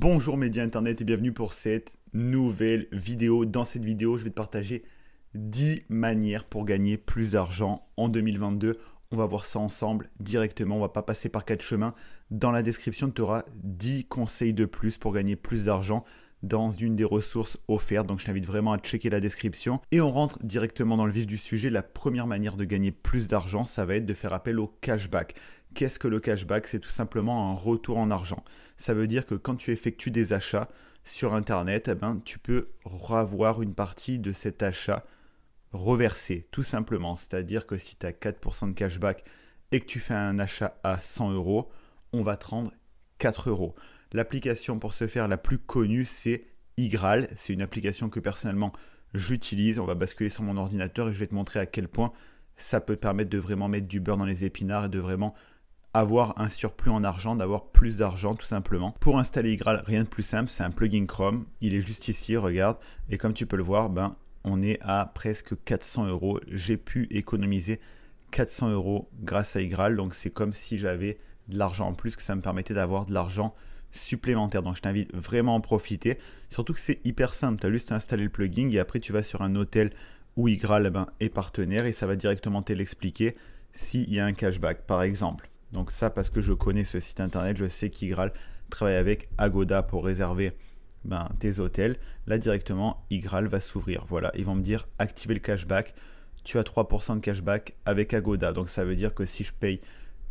Bonjour médias internet et bienvenue pour cette nouvelle vidéo. Dans cette vidéo, je vais te partager 10 manières pour gagner plus d'argent en 2022. On va voir ça ensemble directement, on va pas passer par quatre chemins. Dans la description, tu auras 10 conseils de plus pour gagner plus d'argent dans une des ressources offertes. Donc je t'invite vraiment à checker la description. Et on rentre directement dans le vif du sujet. La première manière de gagner plus d'argent, ça va être de faire appel au cashback. Qu'est-ce que le cashback C'est tout simplement un retour en argent. Ça veut dire que quand tu effectues des achats sur Internet, eh ben, tu peux avoir une partie de cet achat reversé, tout simplement. C'est-à-dire que si tu as 4% de cashback et que tu fais un achat à 100 euros, on va te rendre 4 euros. L'application pour ce faire la plus connue, c'est iGral. C'est une application que personnellement j'utilise. On va basculer sur mon ordinateur et je vais te montrer à quel point ça peut te permettre de vraiment mettre du beurre dans les épinards et de vraiment avoir un surplus en argent, d'avoir plus d'argent tout simplement. Pour installer iGral, rien de plus simple, c'est un plugin Chrome. Il est juste ici, regarde. Et comme tu peux le voir, ben, on est à presque 400 euros. J'ai pu économiser 400 euros grâce à iGral. Donc c'est comme si j'avais de l'argent en plus, que ça me permettait d'avoir de l'argent supplémentaire. Donc je t'invite vraiment à en profiter. Surtout que c'est hyper simple. Tu as juste installé le plugin et après tu vas sur un hôtel où Igral est partenaire et ça va directement te l'expliquer s'il y a un cashback par exemple. Donc ça parce que je connais ce site internet, je sais qu'Igral travaille avec Agoda pour réserver ben, tes hôtels. Là directement, Igral va s'ouvrir. Voilà, ils vont me dire activer le cashback. Tu as 3% de cashback avec Agoda. Donc ça veut dire que si je paye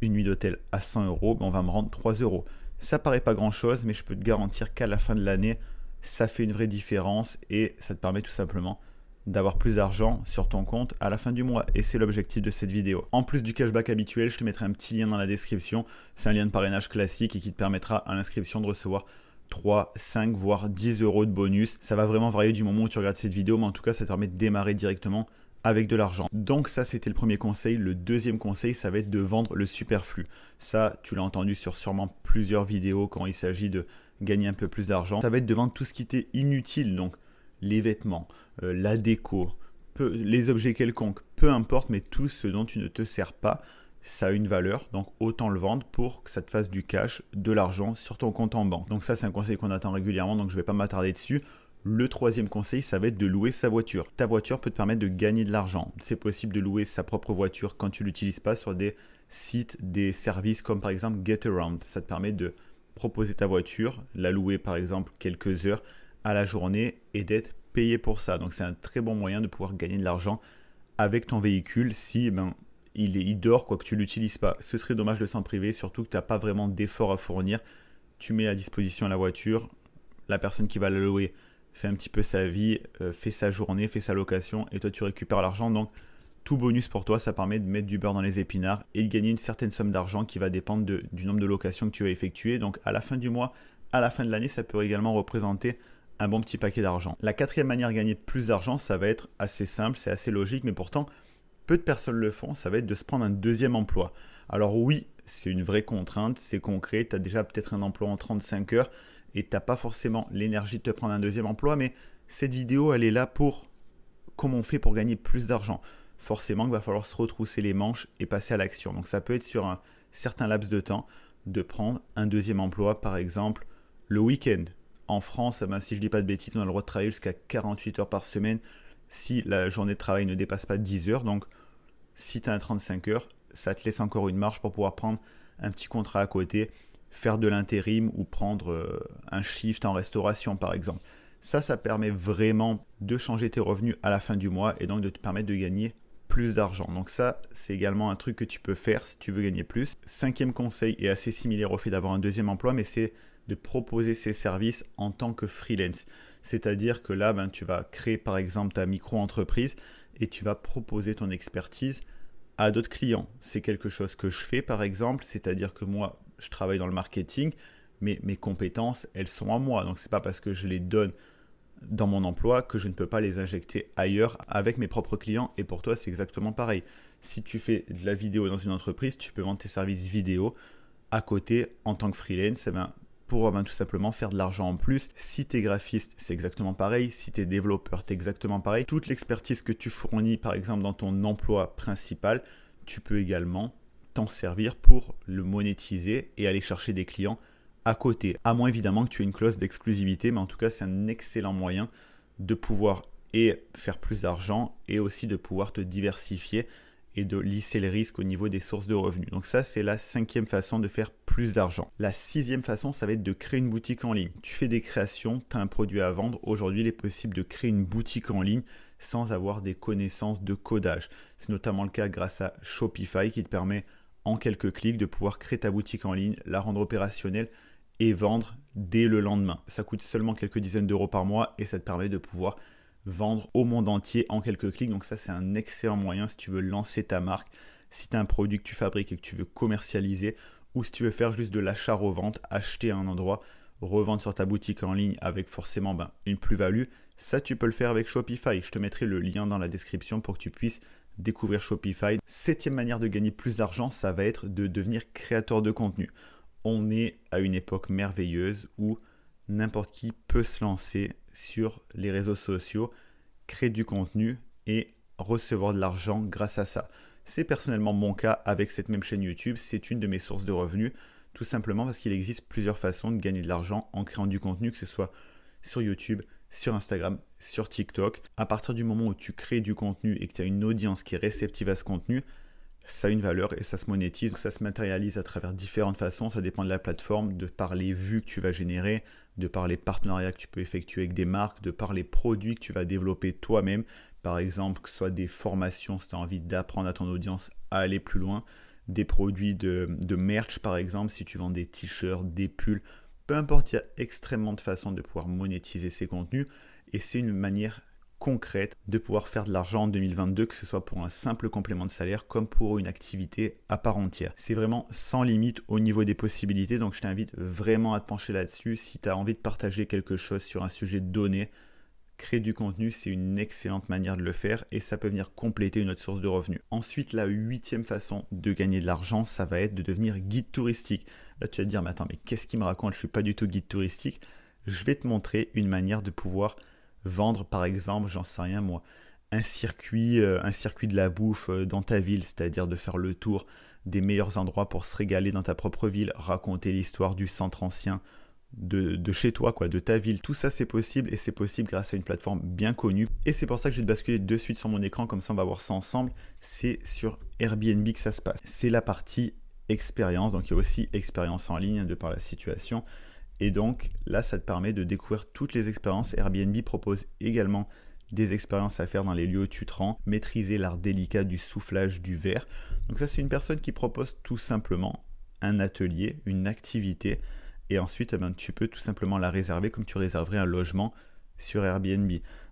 une nuit d'hôtel à 100 euros, ben, on va me rendre 3 euros. Ça paraît pas grand chose, mais je peux te garantir qu'à la fin de l'année, ça fait une vraie différence et ça te permet tout simplement d'avoir plus d'argent sur ton compte à la fin du mois. Et c'est l'objectif de cette vidéo. En plus du cashback habituel, je te mettrai un petit lien dans la description. C'est un lien de parrainage classique et qui te permettra à l'inscription de recevoir 3, 5, voire 10 euros de bonus. Ça va vraiment varier du moment où tu regardes cette vidéo, mais en tout cas, ça te permet de démarrer directement avec de l'argent. Donc ça c'était le premier conseil. Le deuxième conseil ça va être de vendre le superflu. Ça tu l'as entendu sur sûrement plusieurs vidéos quand il s'agit de gagner un peu plus d'argent. Ça va être de vendre tout ce qui était inutile, donc les vêtements, euh, la déco, les objets quelconques, peu importe, mais tout ce dont tu ne te sers pas, ça a une valeur, donc autant le vendre pour que ça te fasse du cash, de l'argent sur ton compte en banque. Donc ça c'est un conseil qu'on attend régulièrement, donc je ne vais pas m'attarder dessus. Le troisième conseil, ça va être de louer sa voiture. Ta voiture peut te permettre de gagner de l'argent. C'est possible de louer sa propre voiture quand tu l'utilises pas sur des sites, des services comme par exemple GetAround. Ça te permet de proposer ta voiture, la louer par exemple quelques heures à la journée et d'être payé pour ça. Donc c'est un très bon moyen de pouvoir gagner de l'argent avec ton véhicule si eh ben, il, est, dort quoi que tu l'utilises pas. Ce serait dommage de s'en priver, surtout que tu n'as pas vraiment d'effort à fournir. Tu mets à disposition la voiture, la personne qui va la louer fait un petit peu sa vie, euh, fait sa journée, fait sa location, et toi tu récupères l'argent. Donc tout bonus pour toi, ça permet de mettre du beurre dans les épinards et de gagner une certaine somme d'argent qui va dépendre du nombre de locations que tu vas effectuer. Donc à la fin du mois, à la fin de l'année, ça peut également représenter un bon petit paquet d'argent. La quatrième manière de gagner plus d'argent, ça va être assez simple, c'est assez logique, mais pourtant peu de personnes le font, ça va être de se prendre un deuxième emploi. Alors oui, c'est une vraie contrainte, c'est concret, tu as déjà peut-être un emploi en 35 heures, et tu n'as pas forcément l'énergie de te prendre un deuxième emploi, mais cette vidéo, elle est là pour comment on fait pour gagner plus d'argent. Forcément, il va falloir se retrousser les manches et passer à l'action. Donc ça peut être sur un certain laps de temps de prendre un deuxième emploi, par exemple le week-end. En France, ben, si je dis pas de bêtises, on a le droit de travailler jusqu'à 48 heures par semaine si la journée de travail ne dépasse pas 10 heures. Donc si tu as un 35 heures, ça te laisse encore une marge pour pouvoir prendre un petit contrat à côté faire de l'intérim ou prendre euh, un shift en restauration par exemple. Ça, ça permet vraiment de changer tes revenus à la fin du mois et donc de te permettre de gagner plus d'argent. Donc ça, c'est également un truc que tu peux faire si tu veux gagner plus. Cinquième conseil est assez similaire au fait d'avoir un deuxième emploi, mais c'est de proposer ses services en tant que freelance. C'est-à-dire que là, ben, tu vas créer par exemple ta micro-entreprise et tu vas proposer ton expertise à d'autres clients. C'est quelque chose que je fais par exemple, c'est-à-dire que moi, je travaille dans le marketing, mais mes compétences, elles sont à moi. Donc c'est pas parce que je les donne dans mon emploi que je ne peux pas les injecter ailleurs avec mes propres clients. Et pour toi, c'est exactement pareil. Si tu fais de la vidéo dans une entreprise, tu peux vendre tes services vidéo à côté en tant que freelance. Eh ben, pour tout simplement faire de l'argent en plus. Si tu es graphiste, c'est exactement pareil. Si tu es développeur, c'est exactement pareil. Toute l'expertise que tu fournis, par exemple, dans ton emploi principal, tu peux également servir pour le monétiser et aller chercher des clients à côté. À moins évidemment que tu aies une clause d'exclusivité, mais en tout cas, c'est un excellent moyen de pouvoir et faire plus d'argent et aussi de pouvoir te diversifier et de lisser les risques au niveau des sources de revenus. Donc ça, c'est la cinquième façon de faire plus d'argent. La sixième façon, ça va être de créer une boutique en ligne. Tu fais des créations, tu as un produit à vendre. Aujourd'hui, il est possible de créer une boutique en ligne sans avoir des connaissances de codage. C'est notamment le cas grâce à Shopify qui te permet en quelques clics, de pouvoir créer ta boutique en ligne, la rendre opérationnelle et vendre dès le lendemain. Ça coûte seulement quelques dizaines d'euros par mois et ça te permet de pouvoir vendre au monde entier en quelques clics. Donc ça, c'est un excellent moyen si tu veux lancer ta marque, si tu as un produit que tu fabriques et que tu veux commercialiser, ou si tu veux faire juste de l'achat-revente, acheter à un endroit, revendre sur ta boutique en ligne avec forcément ben, une plus-value. Ça, tu peux le faire avec Shopify. Je te mettrai le lien dans la description pour que tu puisses découvrir Shopify. Septième manière de gagner plus d'argent, ça va être de devenir créateur de contenu. On est à une époque merveilleuse où n'importe qui peut se lancer sur les réseaux sociaux, créer du contenu et recevoir de l'argent grâce à ça. C'est personnellement mon cas avec cette même chaîne YouTube, c'est une de mes sources de revenus, tout simplement parce qu'il existe plusieurs façons de gagner de l'argent en créant du contenu, que ce soit sur YouTube, sur Instagram, sur TikTok. À partir du moment où tu crées du contenu et que tu as une audience qui est réceptive à ce contenu, ça a une valeur et ça se monétise, ça se matérialise à travers différentes façons, ça dépend de la plateforme, de par les vues que tu vas générer, de par les partenariats que tu peux effectuer avec des marques, de par les produits que tu vas développer toi-même, par exemple que ce soit des formations si tu as envie d'apprendre à ton audience à aller plus loin, des produits de, de merch par exemple si tu vends des t-shirts, des pulls, peu importe, il y a extrêmement de façons de pouvoir monétiser ces contenus et c'est une manière concrète de pouvoir faire de l'argent en 2022, que ce soit pour un simple complément de salaire comme pour une activité à part entière. C'est vraiment sans limite au niveau des possibilités, donc je t'invite vraiment à te pencher là-dessus si tu as envie de partager quelque chose sur un sujet donné Créer du contenu, c'est une excellente manière de le faire et ça peut venir compléter une autre source de revenus. Ensuite, la huitième façon de gagner de l'argent, ça va être de devenir guide touristique. Là, tu vas te dire, mais attends, mais qu'est-ce qu'il me raconte Je ne suis pas du tout guide touristique. Je vais te montrer une manière de pouvoir vendre, par exemple, j'en sais rien moi, un circuit, euh, un circuit de la bouffe euh, dans ta ville, c'est-à-dire de faire le tour des meilleurs endroits pour se régaler dans ta propre ville, raconter l'histoire du centre ancien, de, chez toi, quoi, de ta ville. Tout ça, c'est possible et c'est possible grâce à une plateforme bien connue. Et c'est pour ça que je vais te basculer de suite sur mon écran, comme ça on va voir ça ensemble. C'est sur Airbnb que ça se passe. C'est la partie expérience, donc il y a aussi expérience en ligne hein, de par la situation. Et donc là, ça te permet de découvrir toutes les expériences. Airbnb propose également des expériences à faire dans les lieux où tu te rends, maîtriser l'art délicat du soufflage du verre. Donc ça, c'est une personne qui propose tout simplement un atelier, une activité et ensuite, eh ben, tu peux tout simplement la réserver comme tu réserverais un logement sur Airbnb.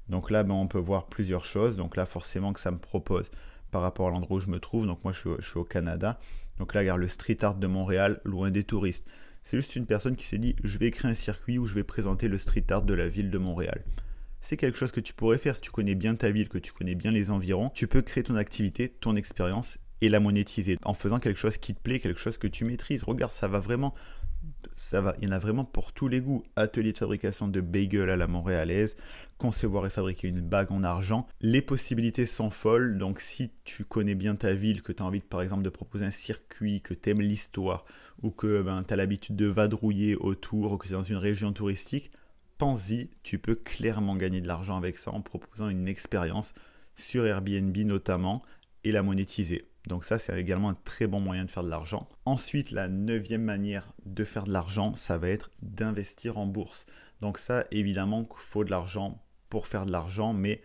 Donc là, ben, on peut voir plusieurs choses. Donc là, forcément, que ça me propose par rapport à l'endroit où je me trouve. Donc moi, je suis, je suis au Canada. Donc là, regarde le street art de Montréal, loin des touristes. C'est juste une personne qui s'est dit, je vais créer un circuit où je vais présenter le street art de la ville de Montréal. C'est quelque chose que tu pourrais faire si tu connais bien ta ville, que tu connais bien les environs. Tu peux créer ton activité, ton expérience et la monétiser en faisant quelque chose qui te plaît, quelque chose que tu maîtrises. Regarde, ça va vraiment ça va, il y en a vraiment pour tous les goûts. Atelier de fabrication de bagels à la montréalaise, concevoir et fabriquer une bague en argent. Les possibilités sont folles, donc si tu connais bien ta ville, que tu as envie par exemple de proposer un circuit, que tu aimes l'histoire, ou que ben, tu as l'habitude de vadrouiller autour, ou que tu es dans une région touristique, pense-y, tu peux clairement gagner de l'argent avec ça en proposant une expérience sur Airbnb notamment et la monétiser. Donc ça, c'est également un très bon moyen de faire de l'argent. Ensuite, la neuvième manière de faire de l'argent, ça va être d'investir en bourse. Donc ça, évidemment, qu'il faut de l'argent pour faire de l'argent, mais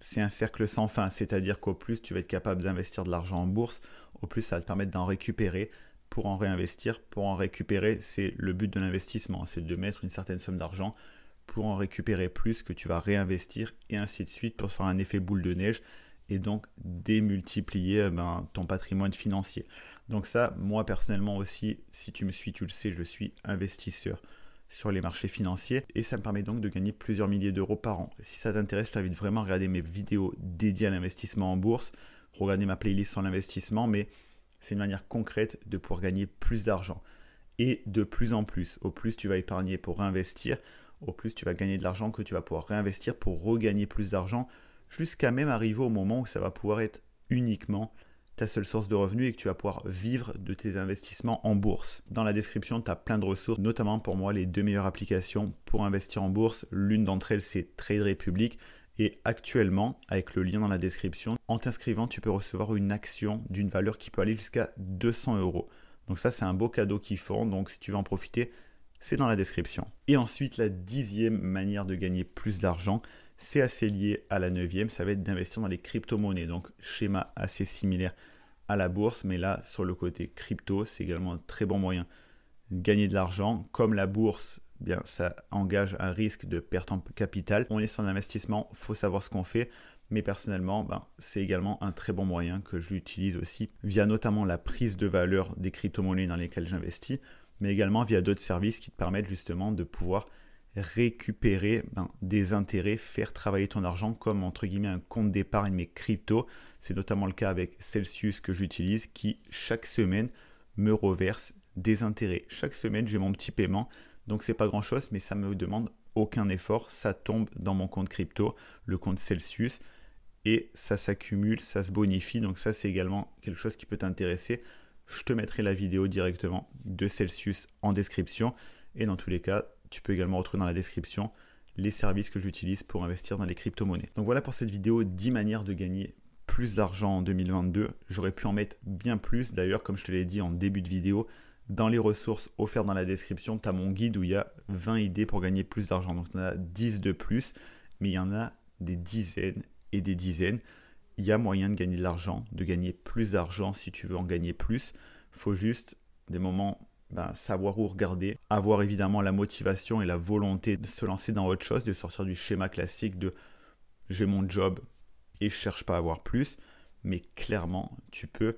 c'est un cercle sans fin. C'est-à-dire qu'au plus tu vas être capable d'investir de l'argent en bourse, au plus ça va te permettre d'en récupérer pour en réinvestir. Pour en récupérer, c'est le but de l'investissement, c'est de mettre une certaine somme d'argent pour en récupérer plus que tu vas réinvestir et ainsi de suite pour faire un effet boule de neige et donc démultiplier eh ben, ton patrimoine financier. Donc ça, moi personnellement aussi, si tu me suis, tu le sais, je suis investisseur sur les marchés financiers et ça me permet donc de gagner plusieurs milliers d'euros par an. Si ça t'intéresse, je t'invite vraiment à regarder mes vidéos dédiées à l'investissement en bourse, regarder ma playlist sur l'investissement, mais c'est une manière concrète de pouvoir gagner plus d'argent. Et de plus en plus, au plus tu vas épargner pour investir, au plus tu vas gagner de l'argent que tu vas pouvoir réinvestir pour regagner plus d'argent jusqu'à même arriver au moment où ça va pouvoir être uniquement ta seule source de revenus et que tu vas pouvoir vivre de tes investissements en bourse. Dans la description, tu as plein de ressources, notamment pour moi les deux meilleures applications pour investir en bourse. L'une d'entre elles, c'est Trade Republic. Et actuellement, avec le lien dans la description, en t'inscrivant, tu peux recevoir une action d'une valeur qui peut aller jusqu'à 200 euros. Donc ça, c'est un beau cadeau qui font. Donc si tu veux en profiter, c'est dans la description. Et ensuite, la dixième manière de gagner plus d'argent, c'est assez lié à la neuvième, ça va être d'investir dans les crypto-monnaies. Donc schéma assez similaire à la bourse, mais là sur le côté crypto, c'est également un très bon moyen de gagner de l'argent. Comme la bourse, eh bien ça engage un risque de perte en capital. On est sur un investissement, faut savoir ce qu'on fait. Mais personnellement, ben, c'est également un très bon moyen que je l'utilise aussi via notamment la prise de valeur des crypto-monnaies dans lesquelles j'investis, mais également via d'autres services qui te permettent justement de pouvoir récupérer ben, des intérêts, faire travailler ton argent comme entre guillemets un compte d'épargne mais crypto. C'est notamment le cas avec Celsius que j'utilise qui chaque semaine me reverse des intérêts. Chaque semaine j'ai mon petit paiement, donc c'est pas grand chose mais ça me demande aucun effort, ça tombe dans mon compte crypto, le compte Celsius et ça s'accumule, ça se bonifie. Donc ça c'est également quelque chose qui peut t'intéresser. Je te mettrai la vidéo directement de Celsius en description et dans tous les cas tu peux également retrouver dans la description les services que j'utilise pour investir dans les crypto-monnaies. Donc voilà pour cette vidéo 10 manières de gagner plus d'argent en 2022. J'aurais pu en mettre bien plus. D'ailleurs, comme je te l'ai dit en début de vidéo, dans les ressources offertes dans la description, tu as mon guide où il y a 20 idées pour gagner plus d'argent. Donc tu en as 10 de plus, mais il y en a des dizaines et des dizaines. Il y a moyen de gagner de l'argent, de gagner plus d'argent si tu veux en gagner plus. faut juste des moments ben, savoir où regarder, avoir évidemment la motivation et la volonté de se lancer dans autre chose, de sortir du schéma classique de j'ai mon job et je cherche pas à avoir plus, mais clairement tu peux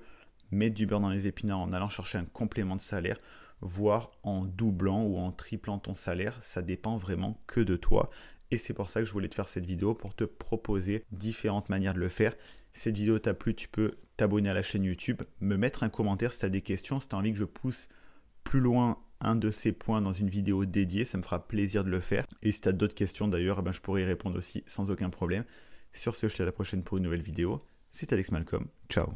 mettre du beurre dans les épinards en allant chercher un complément de salaire, voire en doublant ou en triplant ton salaire, ça dépend vraiment que de toi. Et c'est pour ça que je voulais te faire cette vidéo pour te proposer différentes manières de le faire. Si Cette vidéo t'a plu, tu peux t'abonner à la chaîne YouTube, me mettre un commentaire si tu as des questions, si tu as envie que je pousse plus loin un de ces points dans une vidéo dédiée, ça me fera plaisir de le faire. Et si tu as d'autres questions d'ailleurs, eh ben, je pourrai y répondre aussi sans aucun problème. Sur ce, je te dis à la prochaine pour une nouvelle vidéo. C'est Alex Malcolm, ciao